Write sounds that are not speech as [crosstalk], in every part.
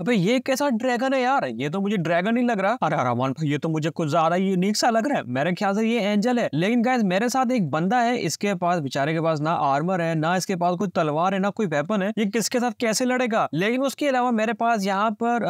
अबे ये कैसा ड्रैगन है यार ये तो मुझे ड्रैगन ही लग रहा अरे रमान भाई ये तो मुझे कुछ ज्यादा यूनिक सा लग रहा है मेरे ख्याल से ये एंजल है लेकिन गाय मेरे साथ एक बंदा है इसके पास बेचारे के पास ना आर्मर है ना इसके पास कोई तलवार है ना कोई वेपन है ये किसके साथ कैसे लड़ेगा लेकिन उसके अलावा मेरे पास यहाँ पर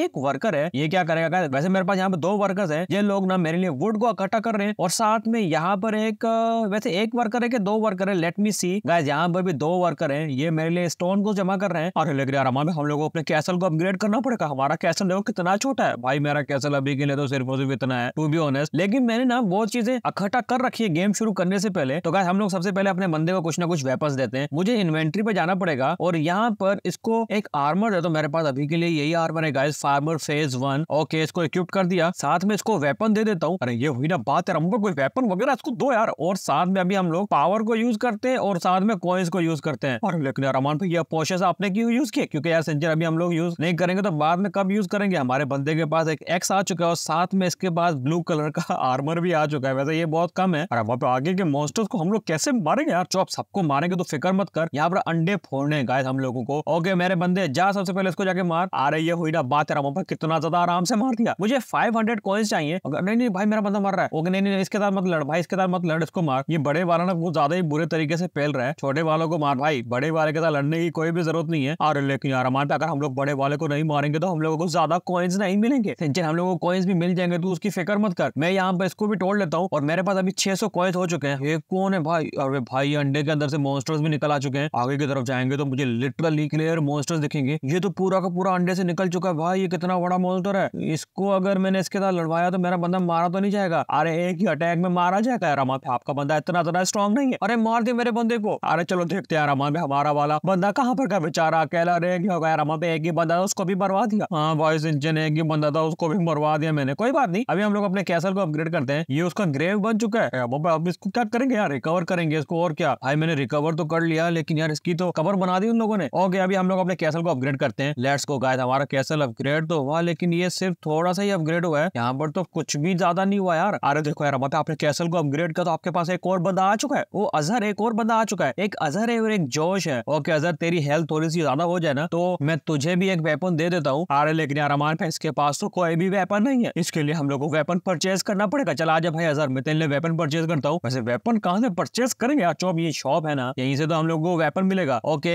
एक वर्कर है ये क्या करेगा गाय वैसे मेरे पास यहाँ पर दो वर्कर्स है ये लोग ना मेरे लिए वुड को इकट्ठा कर रहे हैं और साथ में यहाँ पर एक वैसे एक वर्कर है कि दो वर्कर है लेट मी सी गाइज यहाँ पर भी दो वर्कर है ये मेरे लिए स्टोन को जमा कर रहे हैं और रहा है हम लोग अपने कैसल को अपग्रेड कैलकुलेट करना पड़ेगा हमारा कैसल देखो कितना छोटा है भाई मेरा कैसल अभी के लिए तो सिर्फ सिर्फ इतना है टू बी ऑनेस्ट लेकिन मैंने ना बहुत चीजें इकट्ठा कर रखी है गेम शुरू करने से पहले तो गाय हम लोग सबसे पहले अपने बंदे को कुछ ना कुछ वेपन देते हैं मुझे इन्वेंट्री पे जाना पड़ेगा और यहाँ पर इसको एक आर्मर है तो मेरे पास अभी के लिए यही आर्मर है guys farmer phase one okay इसको इक्विप कर दिया साथ में इसको वेपन दे देता हूँ अरे ये हुई ना बात है हमको कोई वेपन वगैरह इसको दो यार और साथ में अभी हम लोग पावर को यूज करते हैं और साथ में कॉइन्स को यूज करते हैं और लेकिन यार अमान भाई ये पोशेस आपने क्यों यूज किया क्योंकि यार सेंचर अभी हम लोग यूज नहीं करेंगे तो बाद में कब यूज़ करेंगे हमारे बंदे के पास एक एक्स आ चुका है और साथ में इसके पास ब्लू कलर का आर्मर [laughs] भी आ चुका है वैसे ये बहुत कम है और पे आगे के मोस्टर्स को हम लोग कैसे मारेंगे यार चौप सबको मारेंगे तो फिक्र मत कर यहाँ पर अंडे फोड़ने गाय हम लोगों को ओके मेरे बंदे जा सबसे पहले इसको जाके मार आ रही है हुई ना बात रहा पर कितना ज्यादा आराम से मार दिया मुझे फाइव हंड्रेड कॉइन्स चाहिए नहीं नहीं भाई मेरा बंदा मर रहा है ओके नहीं नहीं इसके साथ मत लड़ भाई इसके साथ मत लड़ इसको मार ये बड़े वाला ना वो ज्यादा ही बुरे तरीके से फैल रहा है छोटे वालों को मार भाई बड़े वाले के साथ लड़ने की कोई भी जरूरत नहीं है और लेकिन यार हमारे अगर हम लोग बड़े वाले को नहीं मारेंगे तो हम लोगों को ज्यादा कॉइन्स नहीं मिलेंगे सिंचन हम लोगों को कॉइन्स भी मिल जाएंगे तो उसकी फिक्र मत कर मैं यहाँ पर इसको भी तोड़ लेता हूँ और मेरे पास अभी छह सौ कॉइन्स हो चुके हैं ये कौन है भाई अरे भाई अंडे के अंदर से मोस्टर्स भी निकल आ चुके हैं आगे की तरफ जाएंगे तो मुझे लिटरली क्लियर मोस्टर्स दिखेंगे ये तो पूरा का पूरा अंडे से निकल चुका है भाई ये कितना बड़ा मोस्टर है इसको अगर मैंने इसके साथ लड़वाया तो मेरा बंदा मारा तो नहीं जाएगा अरे एक ही अटैक में मारा जाएगा रामा पे आपका बंदा इतना ज्यादा स्ट्रॉन्ग नहीं है अरे मार दे मेरे बंदे को अरे चलो देखते हैं रामा पे हमारा वाला बंदा कहाँ पर का बेचारा अकेला रह गया रामा पे एक ही बंदा तो उसको भी मरवा दिया हाँ वॉइस इंजन एक ही बंदा था उसको भी मरवा दिया मैंने कोई बात नहीं अभी हम लोग अपने कैसल को अपग्रेड करते हैं ये उसका ग्रेव बन चुका है अब अब इसको क्या करेंगे यार रिकवर करेंगे इसको और क्या भाई मैंने रिकवर तो कर लिया लेकिन यार इसकी तो कवर बना दी उन लोगों ने ओके अभी हम लोग अपने कैसल को अपग्रेड करते हैं लेट्स को गाय हमारा कैसल अपग्रेड तो हुआ लेकिन ये सिर्फ थोड़ा सा ही अपग्रेड हुआ है यहाँ पर तो कुछ भी ज्यादा नहीं हुआ यार अरे देखो यार मतलब आपने कैसल को अपग्रेड का तो आपके पास एक और बंदा आ चुका है वो अजहर एक और बंदा आ चुका है एक अजहर है और एक जोश है ओके अजहर तेरी हेल्थ थोड़ी सी ज्यादा हो जाए ना तो मैं तुझे भी एक वेपन वेपन दे देता हूँ लेकिन यार अमान है इसके पास तो कोई भी वेपन नहीं है इसके लिए हम लोग को वेपन परचेज करना पड़ेगा चल आज भाई हजार मैं तेल वेपन परचेज करता हूँ वैसे वेपन कहाँ से परचेज करेंगे चौब ये शॉप है ना यहीं से तो हम लोग को वेपन मिलेगा ओके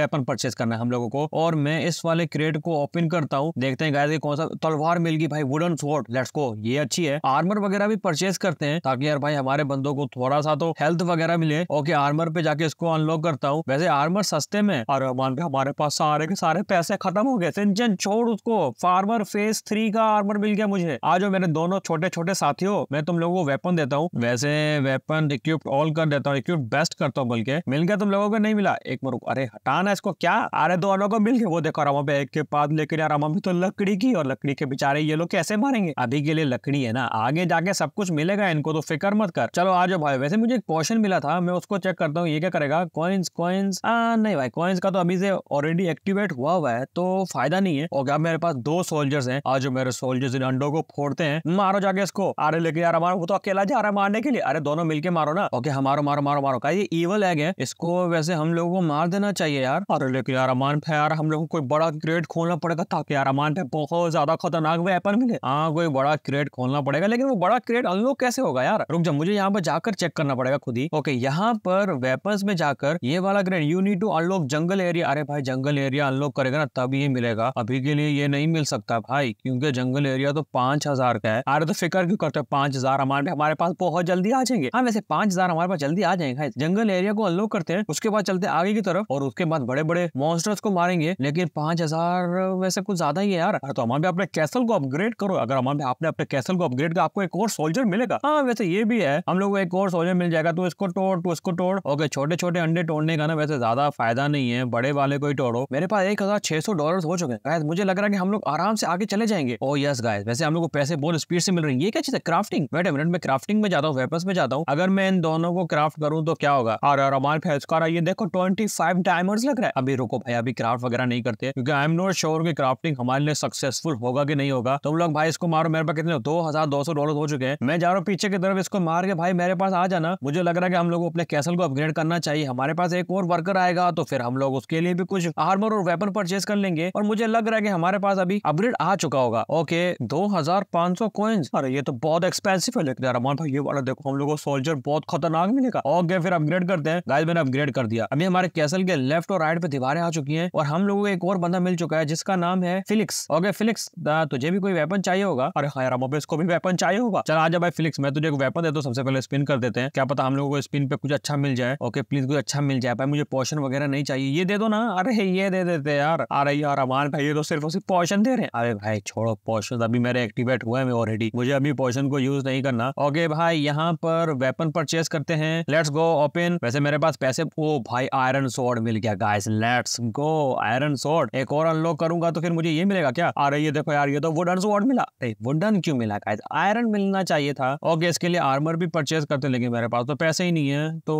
वेपन परचेज करना है हम लोगों को और मैं इस वाले क्रेट को ओपन करता हूँ देखते हैं गाय कौन सा तलवार मिल गई भाई वुडन स्वॉर्ड लेट्स को ये अच्छी है आर्मर वगैरह भी परचेज करते हैं ताकि यार भाई हमारे बंदों को थोड़ा सा तो हेल्थ वगैरह मिले ओके आर्मर पे जाके इसको अनलॉक करता हूँ वैसे आर्मर सस्ते में और मान हमारे पास सारे के सारे पैसे खत्म हो गया सिंचन छोड़ उसको फार्मर फेस थ्री का आर्मर मिल गया मुझे आज मेरे दोनों छोटे छोटे साथियों मैं तुम लोगों को वेपन देता हूँ वैसे वेपन इक्विप्ड ऑल कर देता हूँ इक्विप्ड बेस्ट करता हूँ बल्कि मिल गया तुम लोगों को नहीं मिला एक मरुक अरे हटाना इसको क्या अरे दोनों को मिल गया वो देखो रामा पे एक के पास लेकर यार रामा भी तो लकड़ी की और लकड़ी के बेचारे ये लोग कैसे मारेंगे अभी के लिए लकड़ी है ना आगे जाके सब कुछ मिलेगा इनको तो फिक्र मत कर चलो आ जाओ भाई वैसे मुझे एक क्वेश्चन मिला था मैं उसको चेक करता हूँ ये क्या करेगा कॉइन्स कॉइन्स नहीं भाई कॉइन्स का तो अभी से ऑलरेडी एक्टिवेट हुआ हुआ है तो फायदा नहीं है और क्या मेरे पास दो सोल्जर्स हैं आज मेरे सोल्जर्स इन अंडों को फोड़ते हैं मारो जाके इसको अरे लेके यार मारो वो तो अकेला जा रहा है मारने के लिए अरे दोनों मिलके मारो ना ओके हमारो मारो मारो मारो का ये इवल एग है इसको वैसे हम लोगों को मार देना चाहिए यार अरे लेके यार अमान पे यार हम लोग को कोई बड़ा क्रेट खोलना पड़ेगा ताकि यार अमान पे बहुत ज्यादा खतरनाक वेपन मिले हाँ कोई बड़ा क्रेट खोलना पड़ेगा लेकिन वो बड़ा क्रेट अनलॉक कैसे होगा यार रुक जा मुझे यहाँ पर जाकर चेक करना पड़ेगा खुद ही ओके यहाँ पर वेपन में जाकर ये वाला grade you need to unlock जंगल एरिया अरे भाई जंगल एरिया अनलॉक करेगा ना तभी नहीं मिलेगा अभी के लिए ये नहीं मिल सकता भाई क्योंकि जंगल एरिया तो पांच हजार का है अरे तो फिक्र क्यों करते पांच हजार हमारे हमारे पास बहुत जल्दी आ जाएंगे हाँ वैसे पांच हजार हमारे पास जल्दी आ जाएंगे जंगल एरिया को अनलॉक करते हैं उसके बाद चलते आगे की तरफ और उसके बाद बड़े बड़े मॉन्स्टर्स को मारेंगे लेकिन पांच वैसे कुछ ज्यादा ही है यार तो हमारे अपने कैसल को अपग्रेड करो अगर हमारे आपने अपने कैसल को अपग्रेड कर आपको एक और सोल्जर मिलेगा हाँ वैसे ये भी है हम लोग को एक और सोल्जर मिल जाएगा तो इसको तोड़ तो इसको तोड़ ओके छोटे छोटे अंडे तोड़ने का ना वैसे ज्यादा फायदा नहीं है बड़े वाले को ही तोड़ो मेरे पास एक हजार छह सौ डॉलर डॉलर्स हो चुके हैं मुझे लग रहा है कि हम लोग आराम से आगे चले जाएंगे ओ यस गायस वैसे हम लोग को पैसे बहुत स्पीड से मिल रही है ये क्या चीज है क्राफ्टिंग वेट ए मिनट मैं क्राफ्टिंग में जाता हूँ वेपन्स में जाता हूँ अगर मैं इन दोनों को क्राफ्ट करूँ तो क्या होगा अरे रमाल फैसकार ये देखो ट्वेंटी फाइव डायमंड लग रहा है अभी रुको भाई अभी क्राफ्ट वगैरह नहीं करते क्योंकि आई एम नॉट श्योर की क्राफ्टिंग हमारे लिए सक्सेसफुल होगा कि नहीं होगा तुम लोग भाई इसको मारो मेरे पास कितने दो हजार दो सौ डॉलर हो चुके हैं मैं जा रहा हूँ पीछे की तरफ इसको मार के भाई मेरे पास आ जाना मुझे लग रहा है कि हम लोग अपने कैसल को अपग्रेड करना चाहिए हमारे पास एक और वर्कर आएगा तो फिर हम लोग उसके लिए भी कुछ आर्मर और वेपन परचेज कर लेंगे और मुझे लग रहा है कि हमारे पास अभी अपग्रेड आ चुका होगा ओके दो हजार पांच सौ कोइंस अरे ये तो बहुत एक्सपेंसिव है लेकिन अरमान भाई ये वाला देखो हम लोगों को सोल्जर बहुत खतरनाक मिलेगा ओके फिर अपग्रेड करते हैं गाइस मैंने अपग्रेड कर दिया अभी हमारे कैसल के लेफ्ट और राइट पे दीवारें आ चुकी है और हम लोगों को एक और बंदा मिल चुका है जिसका नाम है फिलिक्स ओके फिलिक्स तुझे भी कोई वेपन चाहिए होगा अरे हाँ इसको भी वेपन चाहिए होगा चल आजा भाई फिलिक्स मैं तुझे एक वेपन दे तो सबसे पहले स्पिन कर देते हैं क्या पता हम लोगों को स्पिन पे कुछ अच्छा मिल जाए ओके प्लीज कुछ अच्छा मिल जाए भाई मुझे पोशन वगैरह नहीं चाहिए ये दे दो ना अरे ये दे देते यार आ रही और अमान भाई ये तो सिर्फ उसे पोर्शन दे रहे हैं अरे भाई छोड़ो पोर्शन अभी मेरे एक्टिवेट हुआ है ऑलरेडी मुझे अभी पोर्शन को यूज नहीं करना ओके भाई यहाँ पर वेपन परचेस करते हैं लेट्स गो ओपन वैसे मेरे पास पैसे ओ भाई आयरन सोड मिल गया गाइस लेट्स गो आयरन सोड एक और अनलॉक करूंगा तो फिर मुझे ये मिलेगा क्या अरे ये देखो यार ये तो वुडन सोड मिला वुडन क्यों मिला गाइस आयरन मिलना चाहिए था ओके इसके लिए आर्मर भी परचेस करते हैं लेकिन मेरे पास तो पैसे ही नहीं है तो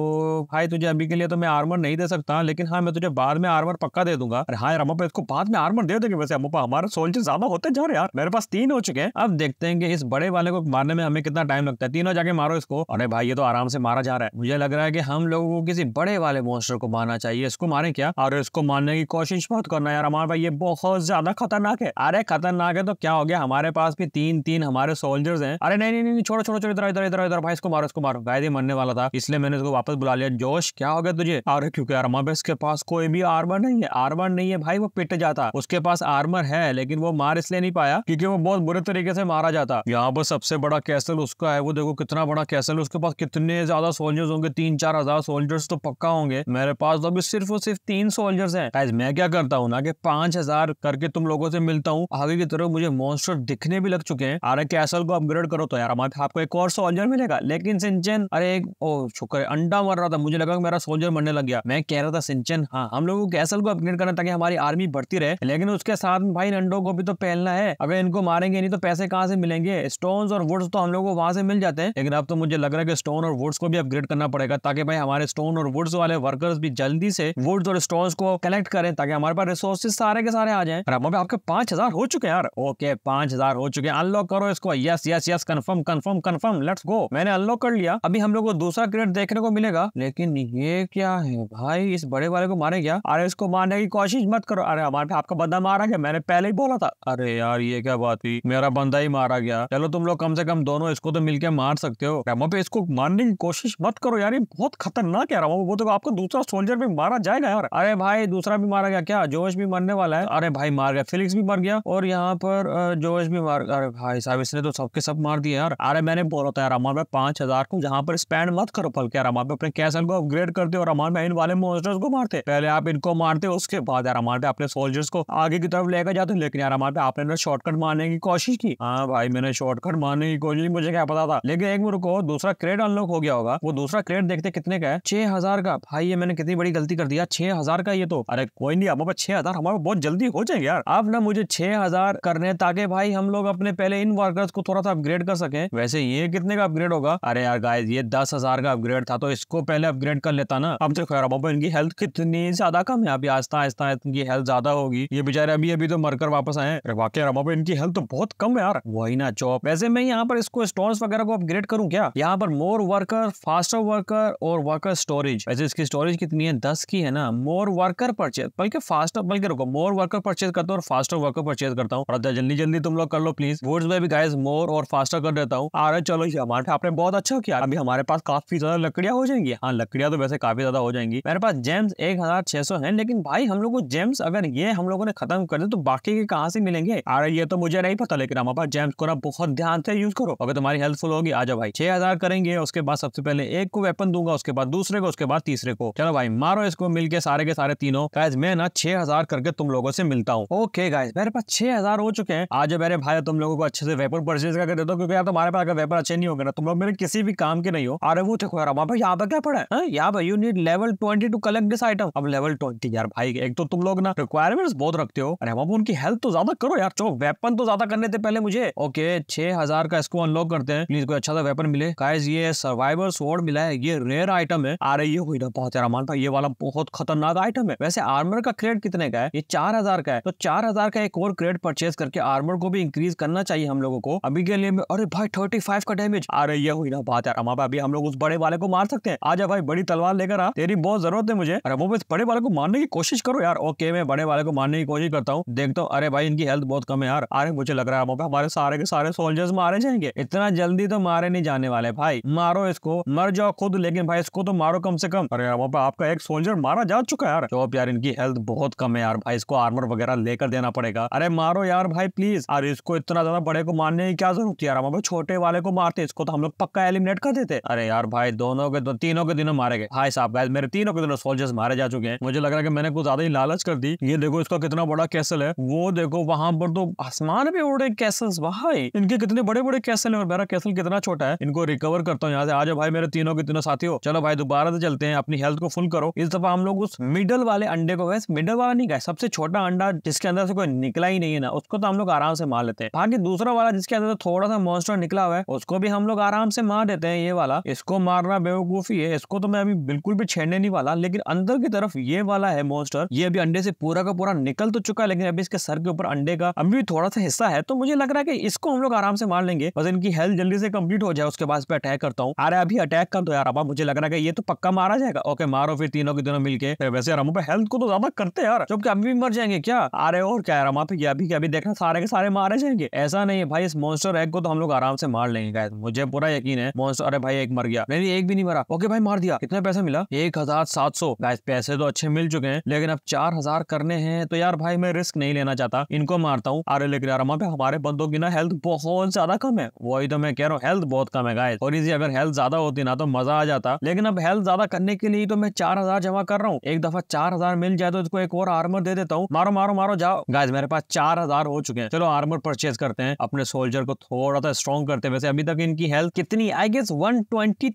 भाई तुझे अभी के लिए तो मैं आर्मर नहीं दे सकता लेकिन हाँ मैं तुझे बाद में आर्मर पक्का दे दूंगा अरे हाँ रमा पे इसको बाद में आर्मर दे देंगे वैसे अमुपा हमारे सोल्जर ज्यादा होते जा रहे यार मेरे पास तीन हो चुके हैं अब देखते हैं कि इस बड़े वाले को मारने में हमें कितना टाइम लगता है तीनों जाके मारो इसको अरे भाई ये तो आराम से मारा जा रहा है मुझे लग रहा है की हम लोगों को किसी बड़े वाले मोस्टर को मारना चाहिए इसको मारे क्या अरे इसको मारने की कोशिश बहुत करना यार हमारे भाई ये बहुत ज्यादा खतरनाक है अरे खतरनाक है तो क्या हो गया हमारे पास भी तीन तीन हमारे सोल्जर्स है अरे नहीं नहीं छोड़ो छोड़ो छोड़ो इधर इधर इधर इधर भाई इसको मारो इसको मारो गायदे मरने वाला था इसलिए मैंने इसको वापस बुला लिया जोश क्या हो गया तुझे अरे क्योंकि यार हमारे इसके पास कोई भी आर्मर नहीं है आर्मर नहीं है भाई वो पिट जा गया था उसके पास आर्मर है लेकिन वो मार इसलिए नहीं पाया क्योंकि वो बहुत बुरे तरीके से मारा जाता यहाँ पर सबसे बड़ा कैसल उसका है वो देखो कितना बड़ा कैसल उसके पास कितने ज्यादा सोल्जर्स होंगे तीन चार हजार सोल्जर्स तो पक्का होंगे मेरे पास तो अभी सिर्फ और सिर्फ तीन सोल्जर्स है गाइस मैं क्या करता हूँ ना कि पांच हजार करके तुम लोगों से मिलता हूँ आगे की तरफ मुझे मॉन्स्टर दिखने भी लग चुके हैं अरे कैसल को अपग्रेड करो तो यार हमारे आपको एक और सोल्जर मिलेगा लेकिन सिंचन अरे एक ओ शुक्र अंडा मर रहा था मुझे लगा मेरा सोल्जर मरने लग गया मैं कह रहा था सिंचन हाँ हम लोगों को कैसल को अपग्रेड करना ताकि हमारी आर्मी बढ़ती अमीर है लेकिन उसके साथ में भाई नंडो को भी तो पहलना है अगर इनको मारेंगे नहीं तो पैसे कहाँ से मिलेंगे स्टोन और वुड्स तो हम लोग को वहां से मिल जाते हैं लेकिन अब तो मुझे लग रहा है कि स्टोन और वुड्स को भी अपग्रेड करना पड़ेगा ताकि भाई हमारे स्टोन और वुड्स वाले वर्कर्स भी जल्दी से वुड्स और स्टोन को कलेक्ट करें ताकि हमारे पास रिसोर्सेज सारे के सारे आ जाए और हमारे आपके पांच हो चुके यार ओके पांच हो चुके अनलॉक करो इसको yes yes yes confirm confirm confirm let's go मैंने अनलॉक कर लिया अभी हम लोग को दूसरा क्रेट देखने को मिलेगा लेकिन ये क्या है भाई इस बड़े वाले को मारे क्या अरे इसको मारने की कोशिश मत करो अरे हमारे कि आपका बंदा मारा गया मैंने पहले ही बोला था अरे यार ये क्या बात हुई मेरा बंदा ही मारा गया चलो तुम लोग कम से कम दोनों इसको तो मिलकर मार सकते हो रेमो पे इसको मारने की कोशिश मत करो यार ये बहुत खतरनाक है रेमो वो तो आपको दूसरा सोल्जर भी मारा जाएगा यार अरे भाई दूसरा भी मारा गया क्या जोश भी मरने वाला है अरे भाई मार गया फिलिक्स भी मर गया और यहाँ पर जोश भी मार अरे भाई साहब इसने तो सबके सब मार दिया यार अरे मैंने बोला था यार अमान पांच हजार को यहाँ पर स्पेंड मत करो फल क्या यार अपने कैसल को अपग्रेड करते और अमान इन वाले मोस्टर्स को मारते पहले आप इनको मारते उसके बाद यार अमान अपने सोल्जर रेंजर्स को आगे की तरफ लेकर जाते हैं लेकिन यार हमारे पे आपने शॉर्टकट मारने की कोशिश की हाँ भाई मैंने शॉर्टकट मारने की कोशिश मुझे क्या पता था लेकिन एक मेरे को दूसरा क्रेड अनलॉक हो गया होगा वो दूसरा क्रेड देखते कितने का है छह का भाई ये मैंने कितनी बड़ी गलती कर दिया छह का ये तो अरे कोई नहीं हमारे छह हजार हमारे बहुत जल्दी हो जाएंगे यार आप ना मुझे छह हजार करने ताकि भाई हम लोग अपने पहले इन वर्कर्स को थोड़ा सा अपग्रेड कर सके वैसे ये कितने का अपग्रेड होगा अरे यार गाय ये दस हजार का अपग्रेड था तो इसको पहले अपग्रेड कर लेता ना अब देखो तो यार बाबा इनकी हेल्थ कितनी ज्यादा कम है अभी आस्ता आस्ता इनकी हेल्थ ज्यादा हो होगी ये बेचारे अभी अभी तो मरकर वापस आए वाकई रमा पे इनकी हेल्थ तो बहुत कम है यार वही ना चौप वैसे मैं यहाँ पर इसको स्टोन वगैरह को अपग्रेड करूँ क्या यहाँ पर मोर वर्कर फास्टर वर्कर और वर्कर स्टोरेज वैसे इसकी स्टोरेज कितनी है दस की है ना मोर वर्कर परचेज बल्कि फास्टर बल्कि रुको मोर वर्कर परचेज करता हूँ और फास्टर वर्कर परचेज करता हूँ और जल्दी जल्दी तुम लोग कर लो प्लीज वोट्स में भी गाइज मोर और फास्टर कर देता हूँ अरे चलो हमारे आपने बहुत अच्छा किया अभी हमारे पास काफी ज्यादा लकड़ियाँ हो जाएंगी हाँ लकड़ियाँ तो वैसे काफी ज्यादा हो जाएंगी मेरे पास जेम्स एक हजार छह सौ है लेकिन भाई हम लोग को जेम्स अगर ये हम लोगों ने खत्म कर दिया तो बाकी के कहाँ से मिलेंगे अरे ये तो मुझे नहीं पता लेकिन हमारे पास जेम्स को ना बहुत ध्यान से यूज करो अगर तुम्हारी हेल्पफुल होगी आ जाओ भाई छह हजार करेंगे उसके बाद सबसे पहले एक को वेपन दूंगा उसके बाद दूसरे को उसके बाद तीसरे को चलो भाई मारो इसको मिलके सारे के सारे तीनों गायज मैं ना छह करके तुम लोगों से मिलता हूँ ओके गाइज मेरे पास छह हो चुके हैं आज मेरे भाई तुम लोगों को अच्छे से वेपन परचेज करके दे दो क्योंकि यार तुम्हारे पास अगर वेपन अच्छे नहीं होगा ना तुम लोग मेरे किसी भी काम के नहीं हो अरे वो देखो यार वहाँ पर यहाँ पर क्या पड़ा है हाँ, यहाँ पर you need level twenty to collect this item अब लेवल ट्वेंटी यार भाई एक तो तुम लोग ना रिक्वायरमेंट इंटरेस्ट बहुत रखते हो अरे बाबू उनकी हेल्थ तो ज्यादा करो यार चलो वेपन तो ज्यादा करने थे पहले मुझे ओके छह हजार का इसको अनलॉक करते हैं प्लीज कोई अच्छा सा वेपन मिले गाइस ये सर्वाइवर स्वॉर्ड मिला है ये रेयर आइटम है अरे ये हुई ना बहुत यार मानता ये वाला बहुत खतरनाक आइटम है वैसे आर्मर का क्रेड कितने का है ये चार हजार का है तो चार हजार का एक और क्रेड परचेज करके आर्मर को भी इंक्रीज करना चाहिए हम लोगों को अभी के लिए अरे भाई थर्टी फाइव का डैमेज अरे ये हुई ना बात यार हमारा अभी हम लोग उस बड़े वाले को मार सकते हैं आजा भाई बड़ी तलवार लेकर आ तेरी बहुत जरूरत है मुझे अरे वो बस बड़े वाले को मारने की कोशिश करो यार ओके मैं बड़े वाले को को मारने की कोशिश करता हूँ देखता हूँ अरे भाई इनकी हेल्थ बहुत कम है यार अरे मुझे लग रहा है हमारे सारे के सारे सोल्जर्स मारे जाएंगे इतना जल्दी तो मारे नहीं जाने वाले भाई मारो इसको मर जाओ खुद लेकिन भाई इसको तो मारो कम से कम अरे वहाँ आपका एक सोल्जर मारा जा चुका है यार जो यार इनकी हेल्थ बहुत कम है यार भाई इसको आर्मर वगैरह लेकर देना पड़ेगा अरे मारो यार भाई प्लीज अरे इसको इतना ज्यादा बड़े को मारने की क्या जरूरत यार वहाँ छोटे वाले को मारते इसको तो हम लोग पक्का एलिमिनेट कर देते अरे यार भाई दोनों के दो तीनों के दिनों मारे गए भाई साहब मेरे तीनों के दिनों सोल्जर्स मारे जा चुके हैं मुझे लग रहा है कि मैंने कुछ ज्यादा ही लालच कर दी ये देखो इसका कितना बड़ा कैसल है वो देखो वहां पर तो आसमान पे उड़े कैसल भाई इनके कितने बड़े बड़े कैसल है और मेरा कैसल कितना छोटा है इनको रिकवर करता हूँ यहाँ से आज भाई मेरे तीनों के तीनों साथी हो चलो भाई दोबारा से चलते हैं अपनी हेल्थ को फुल करो इस दफा हम लोग उस मिडल वाले अंडे को वैसे मिडल वाला नहीं गए सबसे छोटा अंडा जिसके अंदर से कोई निकला ही नहीं है ना उसको तो हम लोग आराम से मार लेते हैं बाकी दूसरा वाला जिसके अंदर थोड़ा सा मॉन्स्टर निकला हुआ है उसको भी हम लोग आराम से मार देते हैं ये वाला इसको मारना बेवकूफी है इसको तो मैं अभी बिल्कुल भी छेड़ने नहीं वाला लेकिन अंदर की तरफ ये वाला है मॉन्स्टर ये अभी अंडे से पूरा का पूरा थोड़ा निकल तो चुका है लेकिन अभी इसके सर के ऊपर अंडे का अभी भी थोड़ा सा हिस्सा है तो मुझे लग रहा है कि इसको हम लोग आराम से मार लेंगे बस इनकी हेल्थ जल्दी से कंप्लीट हो जाए उसके बाद पे अटैक करता हूँ अरे अभी अटैक कर तो यार अब मुझे लग रहा है ये तो पक्का मारा जाएगा ओके मारो फिर तीनों के दिनों मिलकर वैसे यार पे हेल्थ को तो ज्यादा करते यार जबकि अभी भी मर जाएंगे क्या अरे और क्या रमा पे अभी क्या अभी देखना सारे के सारे मारे जाएंगे ऐसा नहीं है भाई इस मॉन्स्टर एग को तो हम लोग आराम से मार लेंगे मुझे पूरा यकीन है मॉन्स्टर अरे भाई एक मर गया नहीं एक भी नहीं मरा ओके भाई मार दिया कितना पैसा मिला एक हजार सात सौ पैसे तो अच्छे मिल चुके हैं लेकिन अब चार हजार करने हैं हैं तो यार भाई मैं रिस्क नहीं लेना चाहता इनको मारता हूँ अरे लेकिन यार पे हमारे बंदों की ना हेल्थ बहुत ज्यादा कम है वही तो मैं कह रहा हूँ हेल्थ बहुत कम है गाय और इसी अगर हेल्थ ज्यादा होती ना तो मजा आ जाता लेकिन अब हेल्थ ज्यादा करने के लिए तो मैं चार जमा कर रहा हूँ एक दफा चार मिल जाए तो इसको एक और आर्मर दे देता हूँ मारो मारो मारो जाओ गाय मेरे पास चार हो चुके हैं चलो आर्मर परचेज करते हैं अपने सोल्जर को थोड़ा सा स्ट्रॉन्ग करते हैं वैसे अभी तक इनकी हेल्थ कितनी आई गेस वन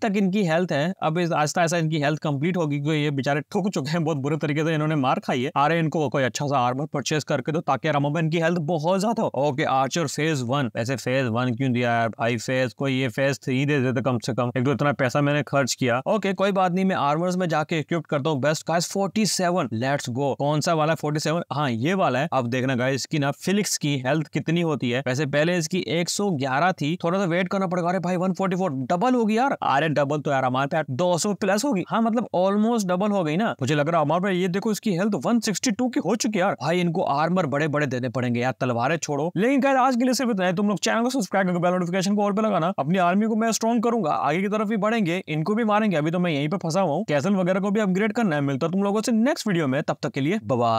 तक इनकी हेल्थ है अब आस्ता आस्ता इनकी हेल्थ कंप्लीट होगी क्योंकि ये बेचारे ठुक चुके हैं बहुत बुरे तरीके से इन्होंने मार खाई है आ रहे इनको कोई अच्छा अच्छा सा आर्मर परचेस करके दो ताकि रमोबन की हेल्थ बहुत ज्यादा हो ओके आर्चर फेज वन ऐसे फेज वन क्यों दिया यार भाई फेज को ये फेज थ्री दे देते कम से कम एक तो इतना पैसा मैंने खर्च किया ओके कोई बात नहीं मैं आर्मर में जाके इक्विप करता हूँ बेस्ट का फोर्टी सेवन लेट्स गो कौन सा वाला फोर्टी सेवन हाँ ये वाला है अब देखना गाय इसकी ना फिलिक्स की हेल्थ कितनी होती है वैसे पहले इसकी 111 थी थोड़ा सा वेट करना पड़ेगा अरे भाई 144 डबल होगी यार अरे डबल तो यार हमारे पे 200 प्लस होगी हाँ मतलब ऑलमोस्ट डबल हो गई ना मुझे लग रहा है हमारे ये देखो इसकी हेल्थ 162 की हो चुकी चुके यार भाई इनको आर्मर बड़े बड़े देने पड़ेंगे यार तलवारें छोड़ो लेकिन खैर आज के लिए सिर्फ इतना है तुम लोग चैनल को सब्सक्राइब करके बेल नोटिफिकेशन को और पे लगाना अपनी आर्मी को मैं स्ट्रॉन्ग करूंगा आगे की तरफ भी बढ़ेंगे इनको भी मारेंगे अभी तो मैं यहीं पे फंसा हुआ हूँ कैसल वगैरह को भी अपग्रेड करना है मिलता तुम लोगों से नेक्स्ट वीडियो में तब तक के लिए बबा